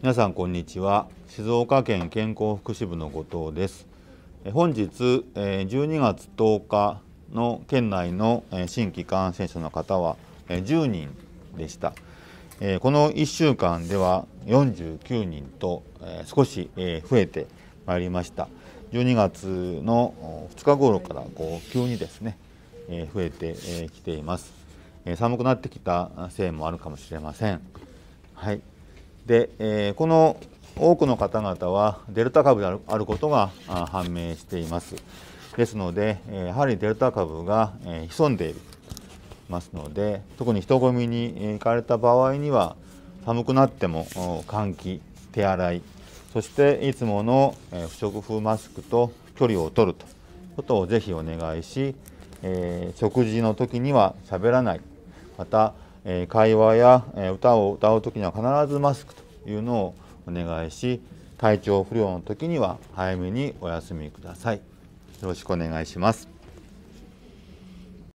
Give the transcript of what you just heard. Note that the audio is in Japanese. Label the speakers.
Speaker 1: 皆さんこんにちは静岡県健康福祉部の後藤です本日12月10日の県内の新規感染者の方は10人でしたこの1週間では49人と少し増えてまいりました12月の2日頃からこう急にですね増えてきています寒くなってきたせいもあるかもしれませんはいで、えこの多くの方々はデルタ株であることが判明しています。ですので、やはりデルタ株が潜んでいますので、特に人混みに行かれた場合には、寒くなっても換気、手洗い、そしていつもの不織布マスクと距離を取るということをぜひお願いし、え食事の時には喋らない、またえ会話や、え歌を歌う時には必ずマスクというのをお願いし体調不良の時には早めにお休みください。よろしくお願いします。